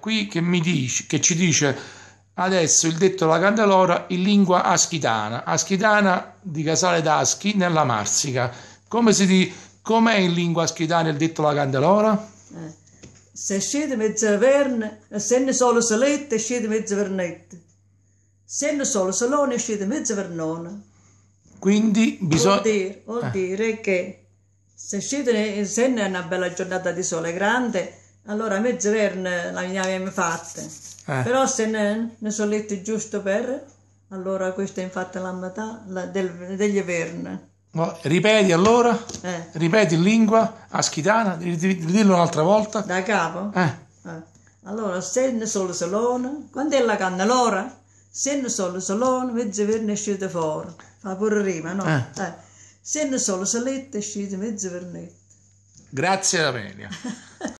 qui che, mi dice, che ci dice adesso il detto La Candelora in lingua aschitana, aschitana di Casale d'Aschi nella Marsica. Come si dice, com'è in lingua aschitana il detto La Candelora? Eh. Se scende mezza verna, se ne solo salette, scende mezza vernette. Se ne solo salone, scende mezza vernona. Quindi bisogna... Vuol dire, vuol eh. dire che se scende, se è una bella giornata di sole grande, allora a mezz'orno la mia avevamo fatta, eh. però se ne, ne sono lette giusto per, allora questa è infatti la metà la, del, degli verni. No, oh, ripeti allora, eh. ripeti in lingua aschitana, schitana, dillo un'altra volta. Da capo? Eh. eh. Allora, se ne sono salone, quando è la canna l'ora? Se ne sono salone, mezzo verne uscite fuori. Fa pure rima, no? Eh. eh. Se ne sono salette, uscite mezzo vernetto. Grazie Amelia.